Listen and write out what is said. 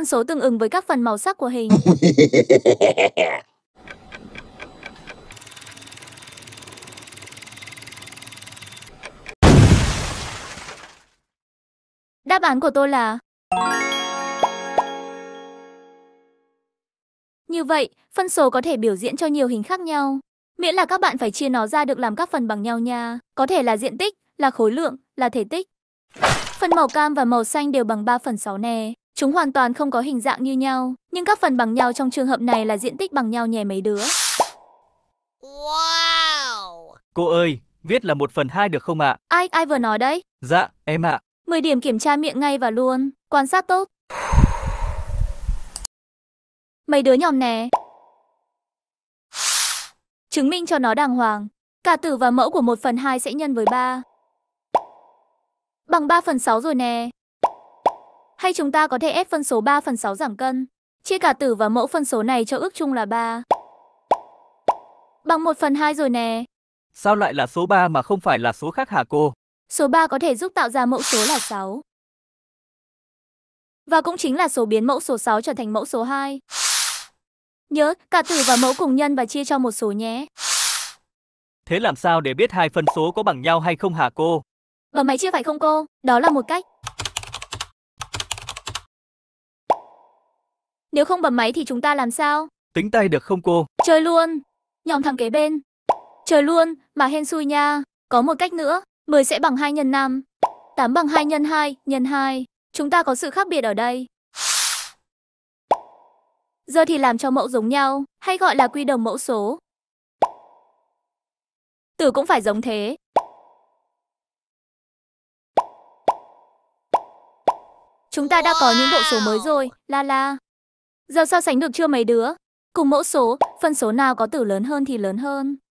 phân số tương ứng với các phần màu sắc của hình. Đáp án của tôi là... Như vậy, phân số có thể biểu diễn cho nhiều hình khác nhau. Miễn là các bạn phải chia nó ra được làm các phần bằng nhau nha. Có thể là diện tích, là khối lượng, là thể tích. Phần màu cam và màu xanh đều bằng 3 phần 6 nè. Chúng hoàn toàn không có hình dạng như nhau, nhưng các phần bằng nhau trong trường hợp này là diện tích bằng nhau nhè mấy đứa. Wow! Cô ơi, viết là 1 phần 2 được không ạ? Ai, ai vừa nói đấy? Dạ, em ạ. À. 10 điểm kiểm tra miệng ngay và luôn, quan sát tốt. Mấy đứa nhòm nè. Chứng minh cho nó đàng hoàng. Cả tử và mẫu của 1 phần 2 sẽ nhân với 3. Bằng 3 phần 6 rồi nè. Hay chúng ta có thể ép phân số 3 phần 6 giảm cân. Chia cả tử và mẫu phân số này cho ước chung là 3. Bằng 1 phần 2 rồi nè. Sao lại là số 3 mà không phải là số khác hả cô? Số 3 có thể giúp tạo ra mẫu số là 6. Và cũng chính là số biến mẫu số 6 trở thành mẫu số 2. Nhớ, cả tử và mẫu cùng nhân và chia cho một số nhé. Thế làm sao để biết hai phân số có bằng nhau hay không hả cô? Bấm máy chia phải không cô? Đó là một cách. Nếu không bấm máy thì chúng ta làm sao? Tính tay được không cô? Chơi luôn. Nhóm thằng kế bên. Chơi luôn, mà hên xui nha. Có một cách nữa, 10 sẽ bằng 2 nhân 5. 8 bằng 2 nhân 2, nhân 2. Chúng ta có sự khác biệt ở đây. Giờ thì làm cho mẫu giống nhau, hay gọi là quy đồng mẫu số. Tử cũng phải giống thế. Chúng ta đã có những bộ số mới rồi, la la. Giờ so sánh được chưa mấy đứa? Cùng mẫu số, phân số nào có tử lớn hơn thì lớn hơn.